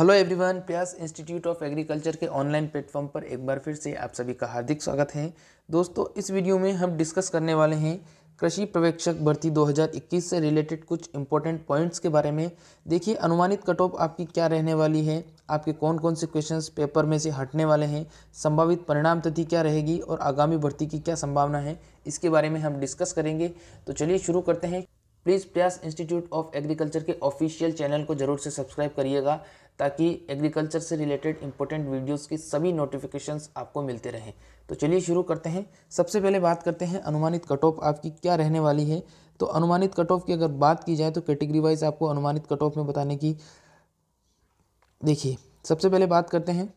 hello everyone Prayas institute of agriculture के online platform पर एक बार फिर से आप सभी का हार्दिक स्वागत है दोस्तों इस वीडियो में हम डिस्कस करने वाले हैं कृषि पर्यवेक्षक भर्ती 2021 से रिलेटेड कुछ इंपॉर्टेंट पॉइंट्स के बारे में देखिए अनुमानित कट ऑफ आपकी क्या रहने वाली है आपके कौन कौन से क्वेश्चंस पेपर में से हटने वाले हैं संभावित परिणाम तिथि क्या रहेगी और आगामी भर्ती की क्या संभावना है इसके बारे में हम डिस्कस करेंगे तो चलिए शुरू करते हैं please Prayas institute of agriculture के ऑफिशियल चैनल को जरूर से सब्सक्राइब करिएगा ताकि एग्रीकल्चर से रिलेटेड इंपॉर्टेंट वीडियोस की सभी नोटिफिकेशंस आपको मिलते रहें तो चलिए शुरू करते हैं सबसे पहले बात करते हैं अनुमानित कट ऑफ आपकी क्या रहने वाली है तो अनुमानित कट ऑफ की अगर बात की जाए तो कैटेगरी वाइज आपको अनुमानित कट ऑफ में बताने की देखिए सबसे पहले बात करते हैं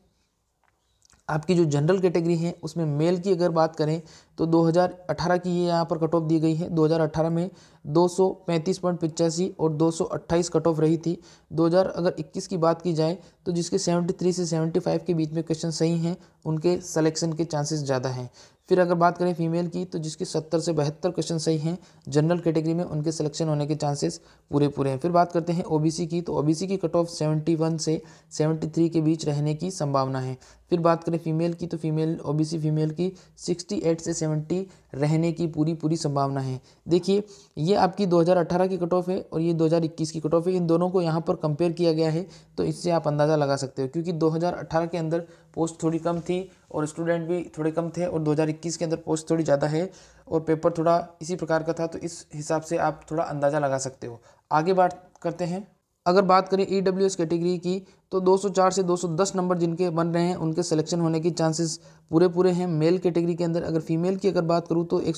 आपकी जो जनरल कैटेगरी है उसमें मेल की अगर बात करें तो 2018 की ये यहाँ पर कट ऑफ दी गई है 2018 में दो सौ पैंतीस पॉइंट पचासी और दो सौ अट्ठाईस कट ऑफ रही थी दो हज़ार अगर इक्कीस की बात की जाए तो जिसके सेवेंटी थ्री से सेवेंटी फाइव के बीच में क्वेश्चन सही हैं उनके सलेक्शन के चांसेस ज़्यादा हैं फिर अगर बात करें फीमेल की तो जिसके सत्तर से बहत्तर क्वेश्चन सही हैं जनरल कैटेगरी में उनके सिलेक्शन होने के चांसेस पूरे पूरे हैं फिर बात करते हैं ओबीसी की तो ओबीसी की कट ऑफ सेवेंटी वन से सेवेंटी थ्री के बीच रहने की संभावना है फिर बात करें फीमेल की तो फीमेल ओबीसी फीमेल की सिक्सटी एट से सेवेंटी रहने की पूरी पूरी संभावना है देखिए ये आपकी 2018 की कट ऑफ है और ये 2021 की कट ऑफ है इन दोनों को यहाँ पर कंपेयर किया गया है तो इससे आप अंदाज़ा लगा सकते हो क्योंकि 2018 के अंदर पोस्ट थोड़ी कम थी और स्टूडेंट भी थोड़े कम थे और 2021 के अंदर पोस्ट थोड़ी ज़्यादा है और पेपर थोड़ा इसी प्रकार का था तो इस हिसाब से आप थोड़ा अंदाज़ा लगा सकते हो आगे बात करते हैं अगर बात करें ई एस कैटेगरी की तो 204 से 210 नंबर जिनके बन रहे हैं उनके सिलेक्शन होने की चांसेस पूरे पूरे हैं मेल कैटेगरी के अंदर अगर फीमेल की अगर बात करूँ तो एक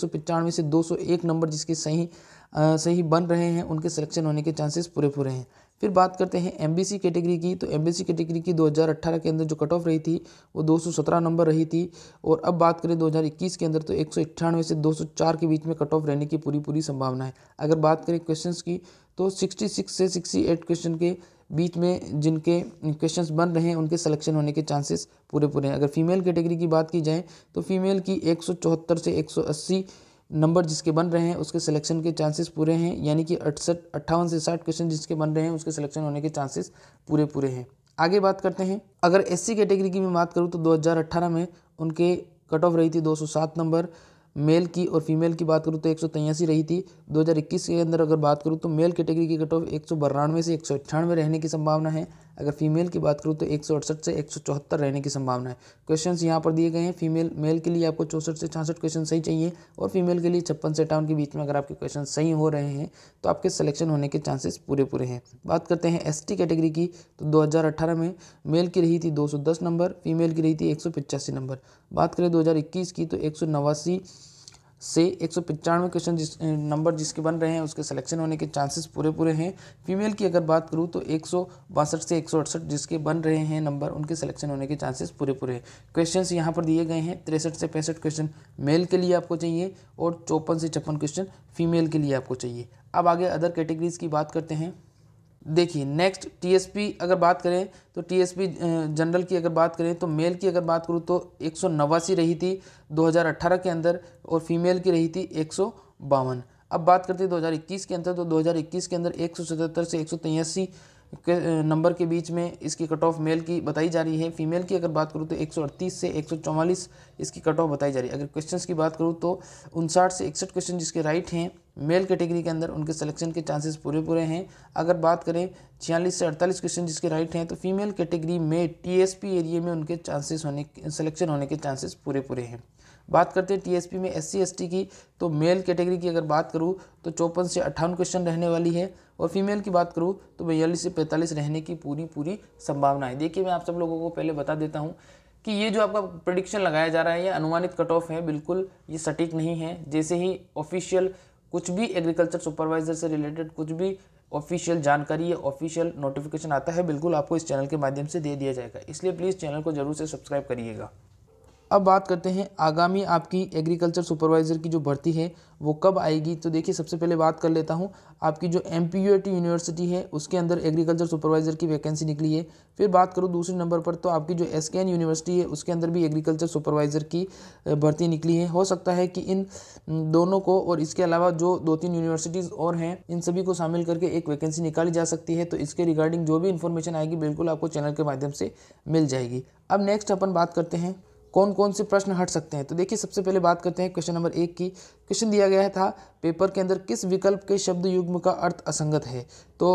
से 201 नंबर जिसके सही आ, सही बन रहे हैं उनके सिलेक्शन होने के चांसेस पूरे पूरे हैं फिर बात करते हैं एम कैटेगरी की तो एम कैटेगरी की 2018 के अंदर जो कट ऑफ रही थी वो 217 नंबर रही थी और अब बात करें 2021 के अंदर तो एक से 204 के बीच में कट ऑफ रहने की पूरी पूरी संभावना है अगर बात करें क्वेश्चंस की तो 66 से 68 क्वेश्चन के बीच में जिनके क्वेश्चंस बन रहे हैं उनके सिलेक्शन होने के चांसेस पूरे पूरे हैं अगर फीमेल कैटेगरी की बात की जाए तो फीमेल की चौहत्तर से अस्सी नंबर जिसके बन रहे हैं उसके सिलेक्शन के चांसेस पूरे हैं यानी कि अड़सठ अट्ठावन से साठ क्वेश्चन जिसके बन रहे हैं उसके सिलेक्शन होने के चांसेस पूरे पूरे हैं आगे बात करते हैं अगर एससी कैटेगरी की मैं बात करूँ तो 2018 में उनके कट ऑफ रही थी 207 नंबर मेल की और फीमेल की बात करूँ तो एक रही थी 2021 के अंदर अगर बात करूँ तो मेल कैटेगरी की कट ऑफ एक से एक रहने की संभावना है अगर फीमेल की बात करूँ तो एक से एक रहने की संभावना है क्वेश्चन यहाँ पर दिए गए हैं फीमेल मेल के लिए आपको चौंसठ से छासठ क्वेश्चन सही चाहिए और फीमेल के लिए छप्पन से अठावन के बीच में अगर आपके क्वेश्चन सही हो रहे हैं तो आपके सिलेक्शन होने के चांसेस पूरे पूरे हैं बात करते हैं एस कैटेगरी की तो दो में मेल की रही थी दो नंबर फीमेल की रही थी एक नंबर बात करें दो की तो एक से एक सौ पचानवे क्वेश्चन जिस नंबर जिसके बन रहे हैं उसके सिलेक्शन होने के चांसेस पूरे पूरे हैं फीमेल की अगर बात करूँ तो एक से एक जिसके बन रहे हैं नंबर उनके सिलेक्शन होने के चांसेस पूरे पूरे हैं क्वेश्चन यहाँ पर दिए गए हैं तिरसठ से पैंसठ क्वेश्चन मेल के लिए आपको चाहिए और चौपन से छप्पन क्वेश्चन फीमेल के लिए आपको चाहिए अब आगे अदर कैटेगरीज़ की बात करते हैं देखिए नेक्स्ट टीएसपी अगर बात करें तो टीएसपी जनरल की अगर बात करें तो मेल की अगर बात करूँ तो एक रही थी 2018 के अंदर और फीमेल की रही थी एक अब बात करते हैं 2021 के अंदर तो 2021 के अंदर एक से एक के नंबर के बीच में इसकी कट ऑफ मेल की बताई जा रही है फीमेल की अगर बात करूँ तो 138 से 144 इसकी कट ऑफ बताई जा रही है अगर क्वेश्चंस की बात करूँ तो उनसाठ से इकसठ क्वेश्चन जिसके राइट हैं मेल कैटेगरी के, के अंदर उनके सिलेक्शन के चांसेस पूरे पूरे हैं अगर बात करें छियालीस से अड़तालीस क्वेश्चन जिसके राइट हैं तो फीमेल कैटेगरी में टी एरिए में उनके चांसेस होने सिलेक्शन होने के चांसेस पूरे पूरे हैं बात करते हैं टीएसपी में एस सी की तो मेल कैटेगरी की अगर बात करूँ तो चौपन से अट्ठावन क्वेश्चन रहने वाली है और फीमेल की बात करूँ तो बयालीस से पैंतालीस रहने की पूरी पूरी संभावना है देखिए मैं आप सब लोगों को पहले बता देता हूँ कि ये जो आपका प्रडिक्शन लगाया जा रहा है ये अनुमानित कट ऑफ है बिल्कुल ये सटीक नहीं है जैसे ही ऑफिशियल कुछ भी एग्रीकल्चर सुपरवाइजर से रिलेटेड कुछ भी ऑफिशियल जानकारी या ऑफिशियल नोटिफिकेशन आता है बिल्कुल आपको इस चैनल के माध्यम से दे दिया जाएगा इसलिए प्लीज़ चैनल को जरूर से सब्सक्राइब करिएगा अब बात करते हैं आगामी आपकी एग्रीकल्चर सुपरवाइज़र की जो भर्ती है वो कब आएगी तो देखिए सबसे पहले बात कर लेता हूँ आपकी जो एम यूनिवर्सिटी है उसके अंदर एग्रीकल्चर सुपरवाइज़र की वैकेंसी निकली है फिर बात करूँ दूसरे नंबर पर तो आपकी जो एस यूनिवर्सिटी है उसके अंदर भी एग्रीकल्चर सुपरवाइज़र की भर्ती निकली है हो सकता है कि इन दोनों को और इसके अलावा जो दो तीन यूनिवर्सिटीज़ और हैं इन सभी को शामिल करके एक वैकेंसी निकाली जा सकती है तो इसके रिगार्डिंग जो भी इन्फॉर्मेशन आएगी बिल्कुल आपको चैनल के माध्यम से मिल जाएगी अब नेक्स्ट अपन बात करते हैं कौन कौन से प्रश्न हट सकते हैं तो देखिए सबसे पहले बात करते हैं क्वेश्चन नंबर एक की क्वेश्चन दिया गया था पेपर के अंदर किस विकल्प के शब्द युग्म का अर्थ असंगत है तो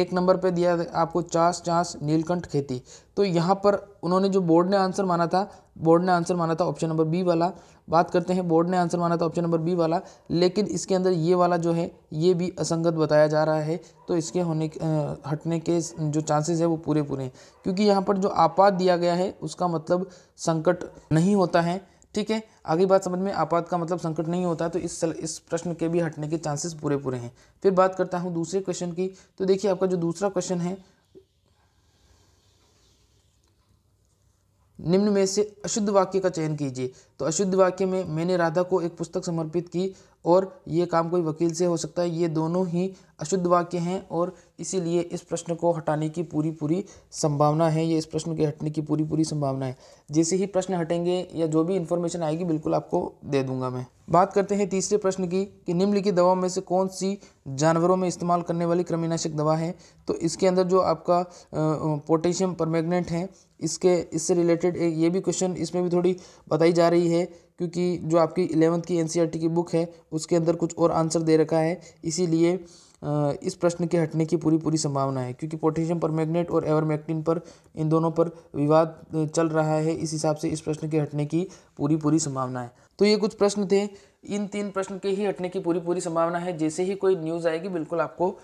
एक नंबर पे दिया आपको चास चास नीलकंठ खेती तो यहाँ पर उन्होंने जो बोर्ड ने आंसर माना था बोर्ड ने आंसर माना था ऑप्शन नंबर बी वाला बात करते हैं बोर्ड ने आंसर माना था ऑप्शन नंबर बी वाला लेकिन इसके अंदर ये वाला जो है ये भी असंगत बताया जा रहा है तो इसके होने आ, हटने के जो चांसेस है वो पूरे पूरे हैं क्योंकि यहाँ पर जो आपात दिया गया है उसका मतलब संकट नहीं होता है ठीक है आगे बात समझ में आपात का मतलब संकट नहीं होता तो इस इस प्रश्न के भी हटने के चांसेस पूरे पूरे हैं फिर बात करता हूँ दूसरे क्वेश्चन की तो देखिए आपका जो दूसरा क्वेश्चन है निम्न में से अशुद्ध वाक्य का चयन कीजिए तो अशुद्ध वाक्य में मैंने राधा को एक पुस्तक समर्पित की और ये काम कोई वकील से हो सकता है ये दोनों ही अशुद्ध वाक्य हैं और इसीलिए इस प्रश्न को हटाने की पूरी पूरी संभावना है ये इस प्रश्न के हटने की पूरी पूरी संभावना है जैसे ही प्रश्न हटेंगे या जो भी इन्फॉर्मेशन आएगी बिल्कुल आपको दे दूंगा मैं बात करते हैं तीसरे प्रश्न की कि निम्नलिखित दवाओं में से कौन सी जानवरों में इस्तेमाल करने वाली कृमिनाशक दवा है तो इसके अंदर जो आपका पोटेशियम परमैग्नेट है इसके इससे रिलेटेड एक ये भी क्वेश्चन इसमें भी थोड़ी बताई जा रही है क्योंकि जो आपकी इलेवंथ की एन e की बुक है उसके अंदर कुछ और आंसर दे रखा है इसीलिए इस प्रश्न के हटने की पूरी पूरी संभावना है क्योंकि पोटेशियम पर और एवरमैक्टिन पर इन दोनों पर विवाद चल रहा है इस हिसाब से इस प्रश्न के हटने की पूरी पूरी संभावना है तो ये कुछ प्रश्न थे इन तीन प्रश्न के ही हटने की पूरी पूरी संभावना है जैसे ही कोई न्यूज़ आएगी बिल्कुल आपको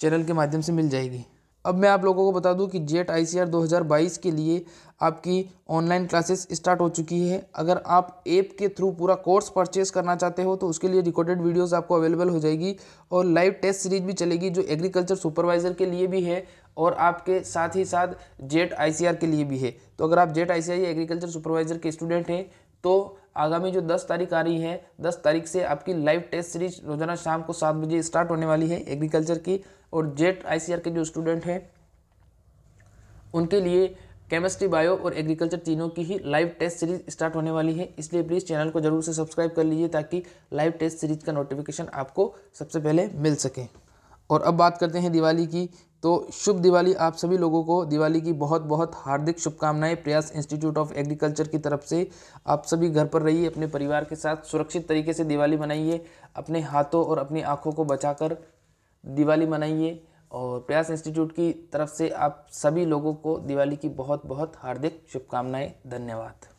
चैनल के माध्यम से मिल जाएगी अब मैं आप लोगों को बता दूं कि जेट आई 2022 के लिए आपकी ऑनलाइन क्लासेस स्टार्ट हो चुकी है अगर आप ऐप के थ्रू पूरा कोर्स परचेस करना चाहते हो तो उसके लिए रिकॉर्डेड वीडियोस आपको अवेलेबल हो जाएगी और लाइव टेस्ट सीरीज भी चलेगी जो एग्रीकल्चर सुपरवाइज़र के लिए भी है और आपके साथ ही साथ जेट आई के लिए भी है तो अगर आप जेट आई एग्रीकल्चर सुपरवाइज़र के स्टूडेंट हैं तो आगामी जो दस तारीख आ रही है दस तारीख से आपकी लाइव टेस्ट सीरीज रोजाना शाम को सात बजे स्टार्ट होने वाली है एग्रीकल्चर की और जेट आईसीआर के जो स्टूडेंट हैं उनके लिए केमिस्ट्री बायो और एग्रीकल्चर तीनों की ही लाइव टेस्ट सीरीज स्टार्ट होने वाली है इसलिए प्लीज़ चैनल को जरूर से सब्सक्राइब कर लीजिए ताकि लाइव टेस्ट सीरीज का नोटिफिकेशन आपको सबसे पहले मिल सके और अब बात करते हैं दिवाली की तो शुभ दिवाली आप सभी लोगों को दिवाली की बहुत बहुत हार्दिक शुभकामनाएं प्रयास इंस्टीट्यूट ऑफ एग्रीकल्चर की तरफ से आप सभी घर पर रहिए अपने परिवार के साथ सुरक्षित तरीके से दिवाली मनाइए अपने हाथों और अपनी आँखों को बचाकर दिवाली मनाइए और प्रयास इंस्टीट्यूट की तरफ से आप सभी लोगों को दिवाली की बहुत बहुत हार्दिक शुभकामनाएँ धन्यवाद